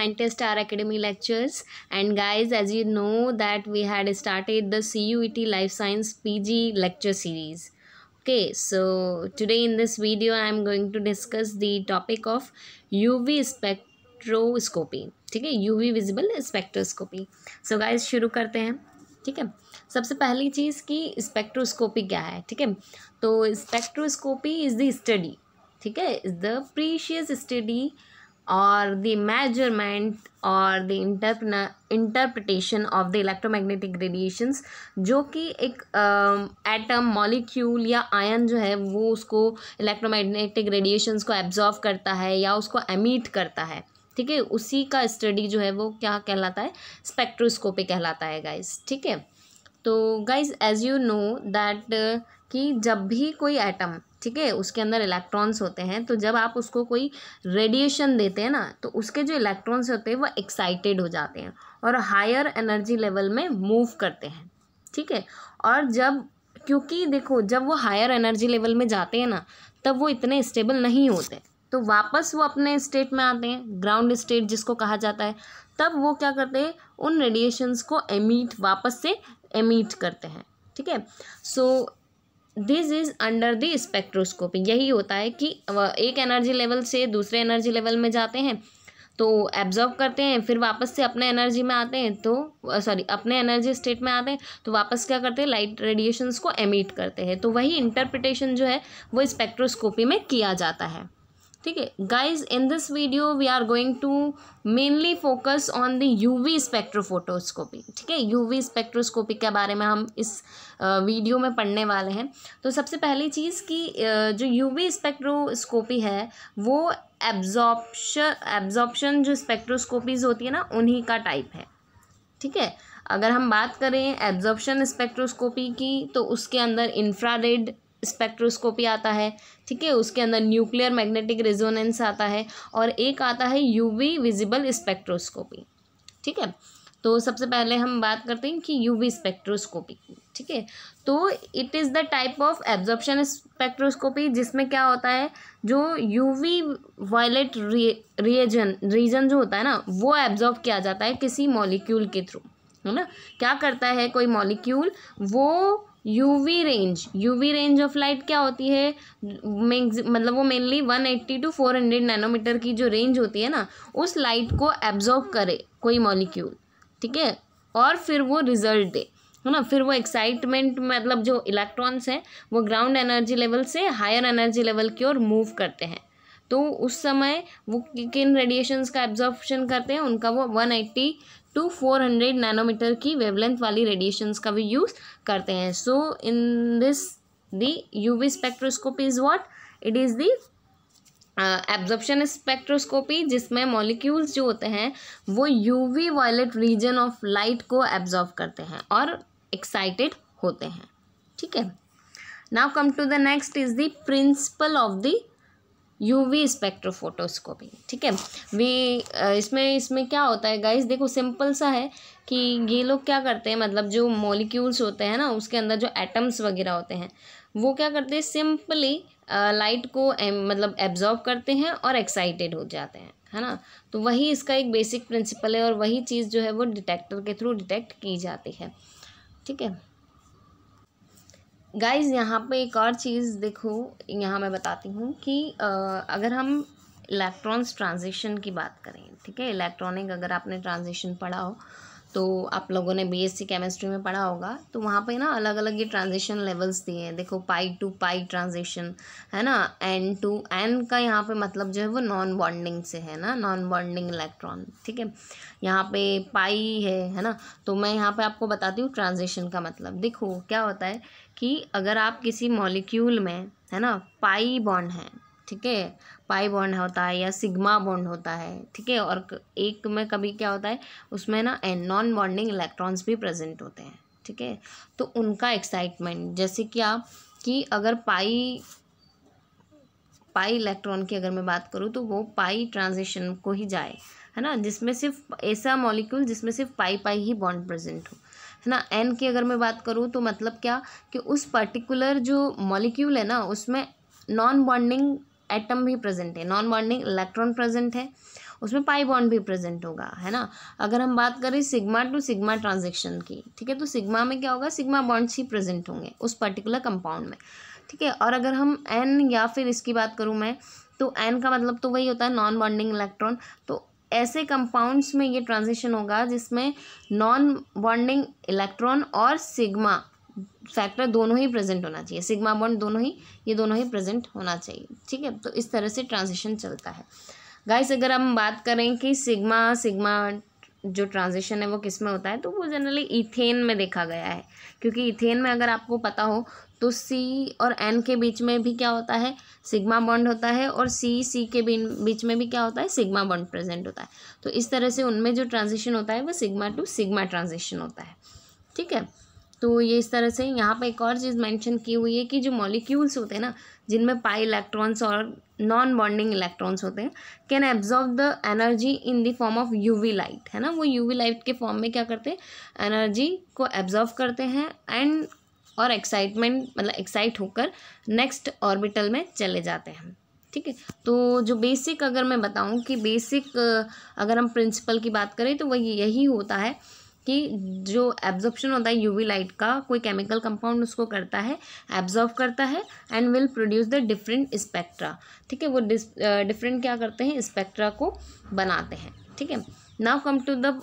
scientist our academy lectures and guys as you know that we had started the CUET life science PG lecture series okay so today in this video I am going to discuss the topic of UV spectroscopy ठीक है uv visible spectroscopy so guys शुरू करते हैं ठीक है सबसे पहली चीज़ कि स्पेक्ट्रोस्कोपी क्या है ठीक है तो स्पेक्ट्रोस्कोपी इज़ द स्टडी ठीक है is the precious study or the measurement और the interpretation of the electromagnetic radiations जो कि एक एटम मॉलिक्यूल या आयन जो है वो उसको इलेक्ट्रोमैग्नेटिक रेडिएशंस को एब्जॉर्व करता है या उसको एमिट करता है ठीक है उसी का स्टडी जो है वो क्या कहलाता है स्पेक्ट्रोस्कोपी कहलाता है गाइज ठीक है तो guys as you know that कि जब भी कोई एटम ठीक है उसके अंदर इलेक्ट्रॉन्स होते हैं तो जब आप उसको कोई रेडिएशन देते हैं ना तो उसके जो इलेक्ट्रॉन्स होते हैं वो एक्साइटेड हो जाते हैं और हायर एनर्जी लेवल में मूव करते हैं ठीक है और जब क्योंकि देखो जब वो हायर एनर्जी लेवल में जाते हैं ना तब वो इतने स्टेबल नहीं होते तो वापस वो अपने स्टेट में आते हैं ग्राउंड स्टेट जिसको कहा जाता है तब वो क्या करते हैं उन रेडिएशंस को एमिट वापस से एमिट करते हैं ठीक है so this is under the spectroscopy यही होता है कि एक एनर्जी लेवल से दूसरे एनर्जी लेवल में जाते हैं तो एब्जॉर्व करते हैं फिर वापस से अपने एनर्जी में आते हैं तो सॉरी अपने एनर्जी स्टेट में आते हैं तो वापस क्या करते हैं लाइट रेडिएशंस को एमिट करते हैं तो वही इंटरप्रिटेशन जो है वो स्पेक्ट्रोस्कोपी में किया जाता है ठीक है guys in this video we are going to mainly focus on the UV spectrophotoscopy ठीक है यूवी स्पेक्ट्रोस्कोपी के बारे में हम इस वीडियो में पढ़ने वाले हैं तो सबसे पहली चीज़ कि जो यूवी स्पेक्ट्रोस्कोपी है वो एब्जॉर्बश एब्जॉर्प्शन जो स्पेक्ट्रोस्कोपीज होती है ना उन्हीं का टाइप है ठीक है अगर हम बात करें एब्जॉर्प्शन स्पेक्ट्रोस्कोपी की तो उसके अंदर इंफ्रारेड स्पेक्ट्रोस्कोपी आता है ठीक है उसके अंदर न्यूक्लियर मैग्नेटिक रेजोनेंस आता है और एक आता है यूवी विजिबल स्पेक्ट्रोस्कोपी ठीक है तो सबसे पहले हम बात करते हैं कि यूवी स्पेक्ट्रोस्कोपी की ठीक है तो it is the type of absorption spectroscopy जिसमें क्या होता है जो यूवी वायलेट रिएजन रीजन जो होता है ना वो एब्जॉर्ब किया जाता है किसी मॉलिक्यूल के थ्रू है ना क्या करता है कोई मॉलिक्यूल वो UV range UV range of light क्या होती है मतलब वो mainly one eighty to four hundred nanometer की जो रेंज होती है ना उस लाइट को एब्जॉर्ब करे कोई मॉलिक्यूल ठीक है और फिर वो रिजल्ट दे है ना फिर वो एक्साइटमेंट मतलब जो इलेक्ट्रॉन्स हैं वो ग्राउंड एनर्जी लेवल से हायर एनर्जी लेवल की ओर मूव करते हैं तो उस समय वो किन रेडिएशंस का एब्जॉर्प्शन करते हैं उनका वो one eighty to four hundred nanometer की वेवलेंथ वाली रेडिएशंस का भी यूज़ करते हैं so in this the UV spectroscopy is what it is the absorption spectroscopy जिसमें मॉलिक्यूल्स जो होते हैं वो UV violet region of light को एब्जॉर्व करते हैं और एक्साइटेड होते हैं ठीक है now come to the next is the principle of the UV spectrophotoscopy ठीक है वी इसमें इसमें क्या होता है गाइस देखो सिंपल सा है कि ये लोग क्या करते हैं मतलब जो मॉलिक्यूल्स होते हैं ना उसके अंदर जो एटम्स वगैरह होते हैं वो क्या करते हैं सिंपली लाइट को मतलब एब्जॉर्ब करते हैं और एक्साइटेड हो जाते हैं है ना तो वही इसका एक बेसिक प्रिंसिपल है और वही चीज़ जो है वो डिटेक्टर के थ्रू डिटेक्ट की जाती है ठीक है गाइज़ यहाँ पे एक और चीज़ देखो यहाँ मैं बताती हूँ कि आ, अगर हम इलेक्ट्रॉन्स ट्रांजिशन की बात करें ठीक है इलेक्ट्रॉनिक अगर आपने ट्रांजिशन पढ़ा हो तो आप लोगों ने बीएससी केमिस्ट्री में पढ़ा होगा तो वहाँ पे ना अलग अलग ये ट्रांजिशन लेवल्स दिए हैं देखो पाई टू पाई ट्रांजिशन है ना एन टू एन का यहाँ पे मतलब जो है वो नॉन बॉन्डिंग से है ना नॉन बॉन्डिंग इलेक्ट्रॉन ठीक है यहाँ पे पाई है है ना तो मैं यहाँ पे आपको बताती हूँ ट्रांजिशन का मतलब देखो क्या होता है कि अगर आप किसी मॉलिक्यूल में है ना पाई बॉन्ड है ठीक है पाई बॉन्ड होता है या सिग्मा बॉन्ड होता है ठीक है और एक में कभी क्या होता है उसमें ना एन नॉन बॉन्डिंग इलेक्ट्रॉन्स भी प्रेजेंट होते हैं ठीक है तो उनका एक्साइटमेंट जैसे कि आप कि अगर पाई पाई इलेक्ट्रॉन की अगर मैं बात करूँ तो वो पाई ट्रांजिशन को ही जाए है ना जिसमें सिर्फ ऐसा मॉलिक्यूल जिसमें सिर्फ पाई पाई ही बॉन्ड प्रेजेंट हो है ना एन की अगर मैं बात करूँ तो मतलब क्या कि उस पर्टिकुलर जो मॉलिक्यूल है ना उसमें नॉन बॉन्डिंग एटम भी प्रेजेंट है नॉन बॉन्डिंग इलेक्ट्रॉन प्रेजेंट है उसमें पाई बॉन्ड भी प्रेजेंट होगा है ना अगर हम बात करें सिग्मा टू सिग्मा ट्रांजेक्शन की ठीक है तो सिग्मा में क्या होगा सिग्मा बॉन्ड्स ही प्रेजेंट होंगे उस पर्टिकुलर कंपाउंड में ठीक है और अगर हम एन या फिर इसकी बात करूँ मैं तो एन का मतलब तो वही होता है नॉन बॉन्डिंग इलेक्ट्रॉन तो ऐसे कंपाउंड्स में ये ट्रांजिशन होगा जिसमें नॉन बॉन्डिंग इलेक्ट्रॉन और सिग्मा फैक्टर दोनों ही प्रेजेंट होना चाहिए सिग्मा बॉन्ड दोनों ही ये दोनों ही प्रेजेंट होना चाहिए ठीक है तो इस तरह से ट्रांजिशन चलता है गाइस अगर हम बात करें कि सिग्मा सिग्मा जो ट्रांजिशन है वो किस में होता है तो वो जनरली इथेन में देखा गया है क्योंकि इथेन में अगर आपको पता हो तो सी और एन के बीच में भी क्या होता है सिग्मा बॉन्ड होता है और सी सी के बीच में भी क्या होता है सिग्मा बॉन्ड प्रेजेंट होता है तो इस तरह से उनमें जो ट्रांजिशन होता है वो सिग्मा टू सिग्मा ट्रांजिशन होता है ठीक है तो ये इस तरह से यहाँ पर एक और चीज़ मैंशन की हुई है कि जो मॉलिक्यूल्स होते हैं ना जिनमें पाई इलेक्ट्रॉन्स और नॉन बॉन्डिंग इलेक्ट्रॉन्स होते हैं can absorb the energy in the form of UV light है ना वो यूवी लाइट के फॉर्म में क्या करते हैं एनर्जी को एब्जॉर्व करते हैं एंड और एक्साइटमेंट मतलब एक्साइट होकर नेक्स्ट ऑर्बिटल में चले जाते हैं ठीक है तो जो बेसिक अगर मैं बताऊँ कि बेसिक अगर हम प्रिंसिपल की बात करें तो वही यही होता है कि जो एब्जॉर्प्शन होता है यूवी लाइट का कोई केमिकल कंपाउंड उसको करता है एब्जॉर्व करता है and will produce the different spectra ठीक है वो डिफरेंट क्या करते हैं स्पेक्ट्रा को बनाते हैं ठीक है now come to the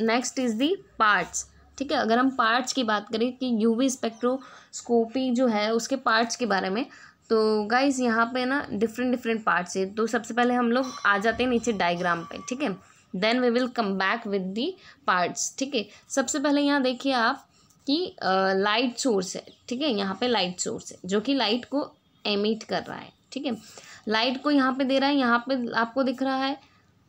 next is the parts ठीक है अगर हम पार्ट्स की बात करें कि यूवी स्पेक्ट्रोस्कोपी जो है उसके पार्ट्स के बारे में तो गाइज यहाँ पे ना डिफरेंट डिफरेंट पार्ट्स है तो सबसे पहले हम लोग आ जाते हैं नीचे डायग्राम पे ठीक है then we will come back with the parts ठीक है सबसे पहले यहाँ देखिए आप कि लाइट सोर्स है ठीक है यहाँ पे लाइट सोर्स है जो कि लाइट को एमिट कर रहा है ठीक है लाइट को यहाँ पे दे रहा है यहाँ पे आपको दिख रहा है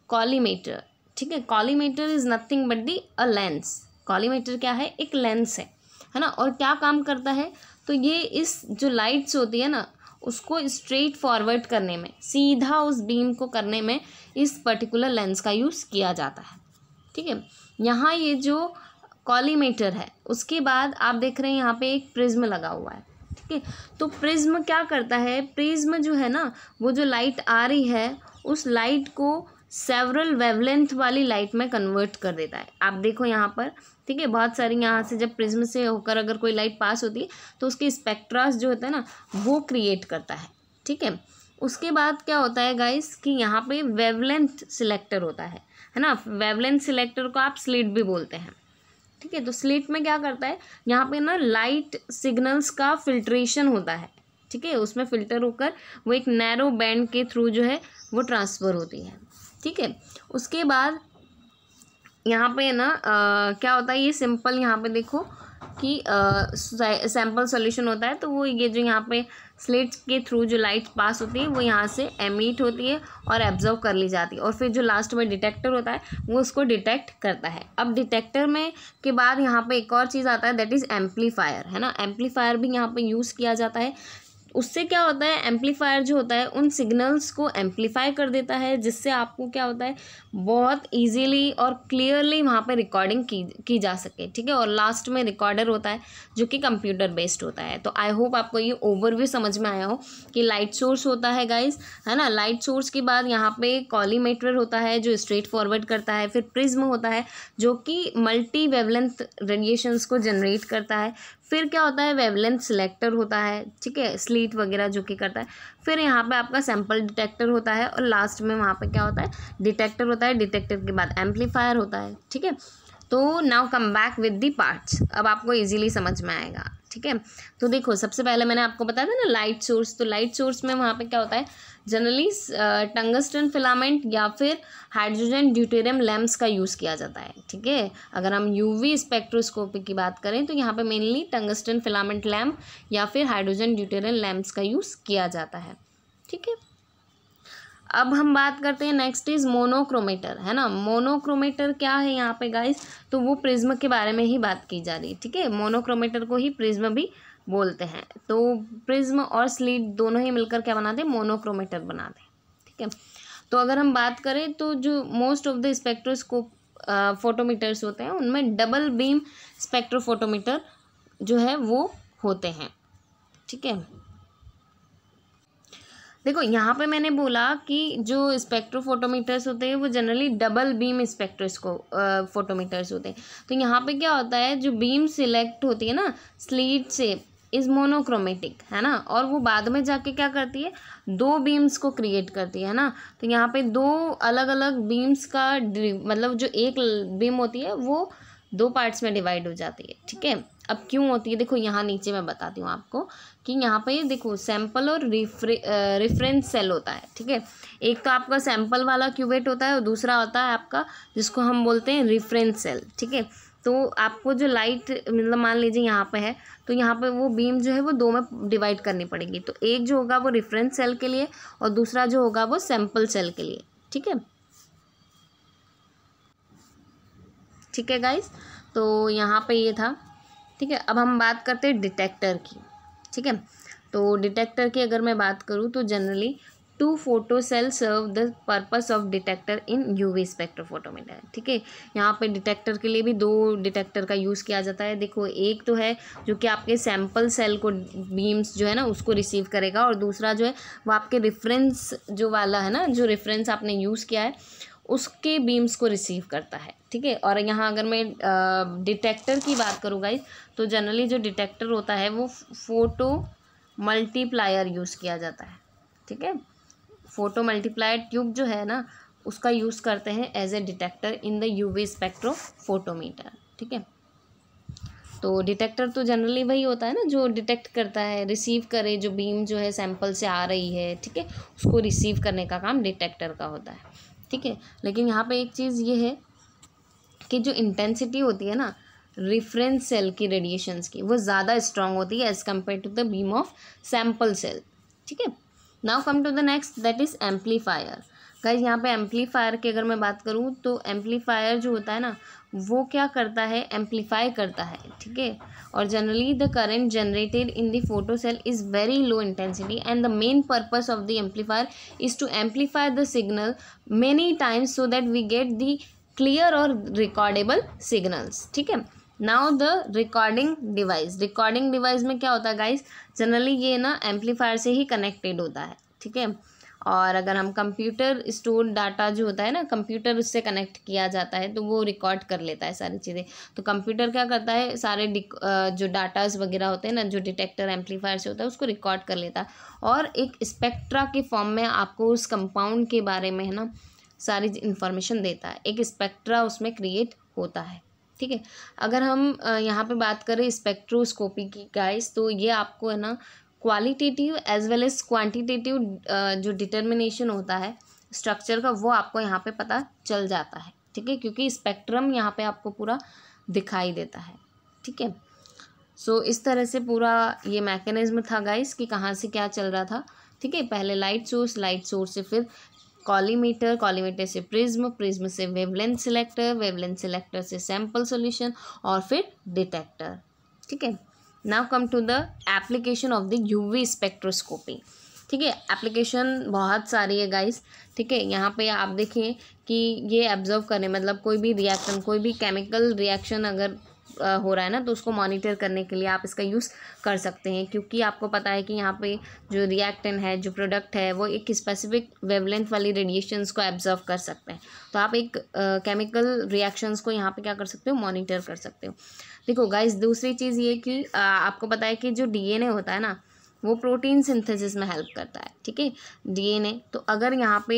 कॉलीमीटर ठीक है collimator is nothing but the a lens collimator क्या है एक लेंस है है ना और क्या काम करता है तो ये इस जो लाइट्स होती है ना उसको स्ट्रेट फॉरवर्ड करने में सीधा उस बीम को करने में इस पर्टिकुलर लेंस का यूज़ किया जाता है ठीक है यहाँ ये जो कॉलीमेटर है उसके बाद आप देख रहे हैं यहाँ पे एक प्रिज्म लगा हुआ है ठीक है तो प्रिज्म क्या करता है प्रिज्म जो है ना वो जो लाइट आ रही है उस लाइट को सेवरल वेवलेंथ वाली लाइट में कन्वर्ट कर देता है आप देखो यहाँ पर ठीक है बहुत सारी यहाँ से जब प्रिज्म से होकर अगर कोई लाइट पास होती है तो उसके स्पेक्ट्रास जो होता है ना वो क्रिएट करता है ठीक है उसके बाद क्या होता है गाइस कि यहाँ पे वेवलेंथ सिलेक्टर होता है है ना वेवलेंथ सिलेक्टर को आप स्लिट भी बोलते हैं ठीक है तो स्लिट में क्या करता है यहाँ पे ना लाइट सिग्नल्स का फिल्ट्रेशन होता है ठीक है उसमें फिल्टर होकर वो एक नैरो बैंड के थ्रू जो है वो ट्रांसफ़र होती है ठीक है उसके बाद यहाँ पे ना आ, क्या होता है ये सिंपल यहाँ पे देखो कि सैम्पल सॉल्यूशन होता है तो वो ये जो यहाँ पे स्लेट्स के थ्रू जो लाइट पास होती है वो यहाँ से एमिट होती है और एब्जॉर्व कर ली जाती है और फिर जो लास्ट में डिटेक्टर होता है वो उसको डिटेक्ट करता है अब डिटेक्टर में के बाद यहाँ पे एक और चीज़ आता है दैट इज़ एम्पलीफायर है ना एम्पलीफायर भी यहाँ पे यूज़ किया जाता है उससे क्या होता है एम्पलीफायर जो होता है उन सिग्नल्स को एम्पलीफाई कर देता है जिससे आपको क्या होता है बहुत ईजीली और क्लियरली वहाँ पर रिकॉर्डिंग की की जा सके ठीक है और लास्ट में रिकॉर्डर होता है जो कि कंप्यूटर बेस्ड होता है तो आई होप आपको ये ओवरव्यू समझ में आया हो कि लाइट सोर्स होता है गाइज है ना लाइट सोर्स के बाद यहाँ पर कॉलीमेटर होता है जो स्ट्रेट फॉरवर्ड करता है फिर प्रिज्म होता है जो कि मल्टी वेवलेंथ रेडिएशन्स को जनरेट करता है फिर क्या होता है वेवलेंथ सिलेक्टर होता है ठीक है स्लीट वगैरह जो कि करता है फिर यहाँ पे आपका सैम्पल डिटेक्टर होता है और लास्ट में वहाँ पे क्या होता है डिटेक्टर होता है डिटेक्टर के बाद एम्पलीफायर होता है ठीक है तो now come back with the parts अब आपको ईजिली समझ में आएगा ठीक है तो देखो सबसे पहले मैंने आपको बताया था ना लाइट सोर्स तो लाइट सोर्स में वहाँ पे क्या होता है जनरली टंगस्टन फिलामेंट या फिर हाइड्रोजन ड्यूटेरियम लैम्प्स का यूज़ किया जाता है ठीक है अगर हम यूवी स्पेक्ट्रोस्कोपी की बात करें तो यहाँ पे मेनली टंगस्टन फिलामेंट लैम्प या फिर हाइड्रोजन ड्यूटेरियम लैम्प्स का यूज़ किया जाता है ठीक है अब हम बात करते हैं नेक्स्ट इज़ मोनोक्रोमीटर है ना मोनोक्रोमीटर क्या है यहाँ पे गाइस तो वो प्रिज्म के बारे में ही बात की जा रही है ठीक है मोनोक्रोमीटर को ही प्रिज्म भी बोलते हैं तो प्रिज्म और स्लीट दोनों ही मिलकर क्या बनाते हैं मोनोक्रोमीटर बनाते हैं ठीक है तो अगर हम बात करें तो जो most of the spectroscope photometers होते हैं उनमें डबल बीम स्पेक्ट्रोफोटोमीटर जो है वो होते हैं ठीक है देखो यहाँ पे मैंने बोला कि जो स्पेक्ट्रोफोटोमीटर्स होते हैं वो जनरली डबल बीम स्पेक्ट्रस को फोटोमीटर्स होते हैं तो यहाँ पे क्या होता है जो बीम सिलेक्ट होती है ना स्लीट से इज़ मोनोक्रोमेटिक है ना और वो बाद में जाके क्या करती है दो बीम्स को क्रिएट करती है ना तो यहाँ पे दो अलग अलग बीम्स का मतलब जो एक बीम होती है वो दो पार्ट्स में डिवाइड हो जाती है ठीक है अब क्यों होती है देखो यहाँ नीचे मैं बताती हूँ आपको कि यहाँ पर देखो सैंपल और रिफ्रे रिफ्रेंस सेल होता है ठीक है एक तो आपका सैंपल वाला क्यूबेट होता है और दूसरा होता है आपका जिसको हम बोलते हैं रिफ्रेंस सेल ठीक है तो आपको जो लाइट मतलब मान लीजिए यहाँ पे है तो यहाँ पे वो बीम जो है वो दो में डिवाइड करनी पड़ेगी तो एक जो होगा वो रिफरेंस सेल के लिए और दूसरा जो होगा वो सैंपल सेल के लिए ठीक है ठीक है गाइस तो यहाँ पे ये था ठीक है अब हम बात करते हैं डिटेक्टर की ठीक है तो डिटेक्टर की अगर मैं बात करूँ तो generally two photo cell serve the purpose of detector in UV photometer ठीक है यहाँ पे डिटेक्टर के लिए भी दो डिटेक्टर का यूज़ किया जाता है देखो एक तो है जो कि आपके सैम्पल सेल को बीम्स जो है ना उसको रिसीव करेगा और दूसरा जो है वो आपके रेफरेंस जो वाला है ना जो रेफरेंस आपने यूज़ किया है उसके बीम्स को रिसीव करता है ठीक है और यहाँ अगर मैं डिटेक्टर की बात करूँ गाइज तो जनरली जो डिटेक्टर होता है वो फोटो मल्टीप्लायर यूज़ किया जाता है ठीक है फोटो मल्टीप्लायर ट्यूब जो है ना उसका यूज़ करते हैं as a detector in the UV spectro photometer ठीक है तो डिटेक्टर तो जनरली वही होता है ना जो डिटेक्ट करता है रिसीव करे जो बीम जो है सैंपल से आ रही है ठीक है उसको रिसीव करने का काम डिटेक्टर का होता है ठीक है लेकिन यहाँ पे एक चीज़ ये है कि जो इंटेंसिटी होती है ना रिफरेंस सेल की रेडिएशंस की वो ज़्यादा स्ट्रांग होती है as compare to the beam of sample cell ठीक है now come to the next that is amplifier guys यहाँ पे एम्पलीफायर की अगर मैं बात करूँ तो एम्पलीफायर जो होता है ना वो क्या करता है एम्पलीफाई करता है ठीक है और generally the current generated in the photo cell is very low intensity and the main purpose of the amplifier is to amplify the signal many times so that we get the clear और recordable signals ठीक है now the recording device recording device में क्या होता है guys generally ये ना amplifier से ही कनेक्टेड होता है ठीक है और अगर हम कंप्यूटर स्टोर डाटा जो होता है ना कंप्यूटर उससे कनेक्ट किया जाता है तो वो रिकॉर्ड कर लेता है सारी चीज़ें तो कंप्यूटर क्या करता है सारे जो डाटाज वगैरह होते हैं ना जो डिटेक्टर एम्पलीफायर से होता है उसको रिकॉर्ड कर लेता है और एक स्पेक्ट्रा के फॉर्म में आपको उस कंपाउंड के बारे में है ना सारी इंफॉर्मेशन देता है एक स्पेक्ट्रा उसमें क्रिएट होता है ठीक है अगर हम यहाँ पे बात करें स्पेक्ट्रोस्कोपी की गाइस तो ये आपको है ना qualitative as well as quantitative जो डिटर्मिनेशन होता है स्ट्रक्चर का वो आपको यहाँ पे पता चल जाता है ठीक है क्योंकि स्पेक्ट्रम यहाँ पे आपको पूरा दिखाई देता है ठीक है सो इस तरह से पूरा ये मैकेनिज्म था गाइस कि कहाँ से क्या चल रहा था ठीक है पहले लाइट सोर्स लाइट सोर्स से फिर कॉलीमीटर कॉलीमीटर से प्रिज्म प्रिज्म से वेवलेंथ सिलेक्टर वेवलेंथ सिलेक्टर से सैम्पल सोल्यूशन और फिर डिटेक्टर ठीक है now come to the application of the UV spectroscopy ठीक है एप्लीकेशन बहुत सारी है गाइस ठीक है यहाँ पे आप देखिए कि ये ऑब्जर्व करें मतलब कोई भी रिएक्शन कोई भी केमिकल रिएक्शन अगर हो रहा है ना तो उसको मॉनिटर करने के लिए आप इसका यूज़ कर सकते हैं क्योंकि आपको पता है कि यहाँ पे जो रिएक्टेंट है जो प्रोडक्ट है वो एक स्पेसिफिक वेवलेंथ वाली रेडिएशंस को एब्जर्व कर सकते हैं तो आप एक केमिकल रिएक्शंस को यहाँ पे क्या कर सकते हो मॉनिटर कर सकते हो देखो गाइज दूसरी चीज़ ये कि आ, आपको पता है कि जो डी होता है ना वो प्रोटीन सिंथेसिस में हेल्प करता है ठीक है डीएनए तो अगर यहाँ पे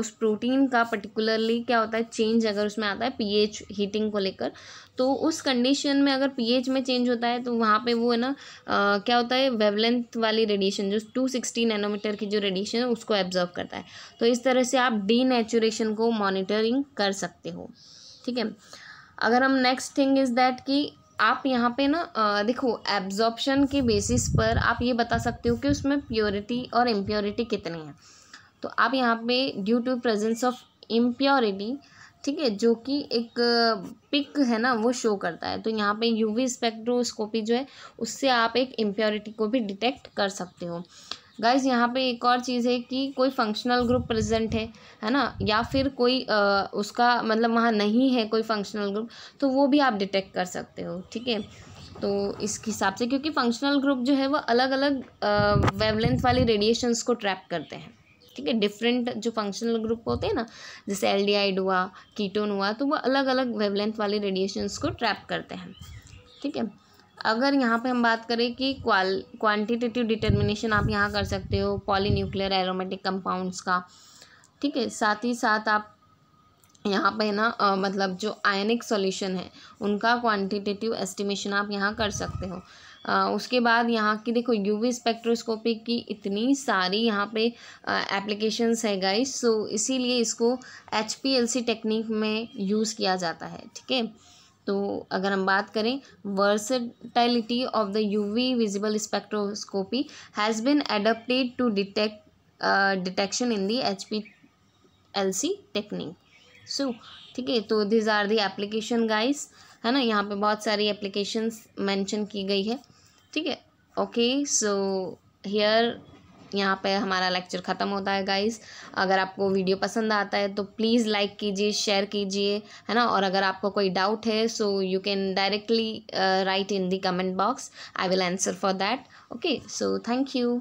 उस प्रोटीन का पर्टिकुलरली क्या होता है चेंज अगर उसमें आता है पीएच हीटिंग को लेकर तो उस कंडीशन में अगर पीएच में चेंज होता है तो वहाँ पे वो है ना क्या होता है वेवलेंथ वाली रेडिएशन जो टू सिक्सटी नैनोमीटर की जो रेडिएशन है उसको एब्जॉर्व करता है तो इस तरह से आप डी को मॉनिटरिंग कर सकते हो ठीक है अगर हम नेक्स्ट थिंग इज़ दैट कि आप यहाँ पे ना देखो एब्जॉर्बशन के बेसिस पर आप ये बता सकते हो कि उसमें प्योरिटी और इम्प्योरिटी कितनी है तो आप यहाँ पे due to presence of impurity ठीक है जो कि एक पिक है ना वो शो करता है तो यहाँ पे यूवी स्पेक्ट्रोस्कोपी जो है उससे आप एक इम्प्योरिटी को भी डिटेक्ट कर सकते हो गाइज यहाँ पे एक और चीज़ है कि कोई फंक्शनल ग्रुप प्रेजेंट है है ना या फिर कोई आ, उसका मतलब वहाँ नहीं है कोई फंक्शनल ग्रुप तो वो भी आप डिटेक्ट कर सकते हो ठीक है तो इस हिसाब से क्योंकि फंक्शनल ग्रुप जो है वो अलग अलग वेवलेंथ वाली रेडिएशंस को ट्रैप करते हैं ठीक है डिफरेंट जो फंक्शनल ग्रुप होते हैं ना जैसे एल डी आइड हुआ कीटोन हुआ तो वो अलग अलग वेवलेंथ वाले रेडिएशंस को ट्रैप करते हैं ठीक है अगर यहाँ पे हम बात करें कि क्वाल क्वान्टिटेटिव डिटर्मिनेशन आप यहाँ कर सकते हो पॉली न्यूक्लियर एरोमेटिक कंपाउंड्स का ठीक है साथ ही साथ आप यहाँ पे ना आ, मतलब जो आयनिक सॉल्यूशन है उनका क्वांटिटेटिव एस्टिमेशन आप यहाँ कर सकते हो आ, उसके बाद यहाँ की देखो यूवी स्पेक्ट्रोस्कोपी की इतनी सारी यहाँ पे एप्लीकेशंस है गाइस सो इसीलिए इसको एच टेक्निक में यूज़ किया जाता है ठीक है तो अगर हम बात करें versatility of the UV visible spectroscopy has been adapted to detect detection in the H P L C technique so ठीक है तो these are the application guys है ना यहाँ पे बहुत सारी एप्लीकेशंस मेंशन की गई है ठीक है ओके सो हियर यहाँ पे हमारा लेक्चर ख़त्म होता है गाइस अगर आपको वीडियो पसंद आता है तो प्लीज़ लाइक कीजिए शेयर कीजिए है ना और अगर आपको कोई डाउट है so you can directly write in the comment box I will answer for that okay so thank you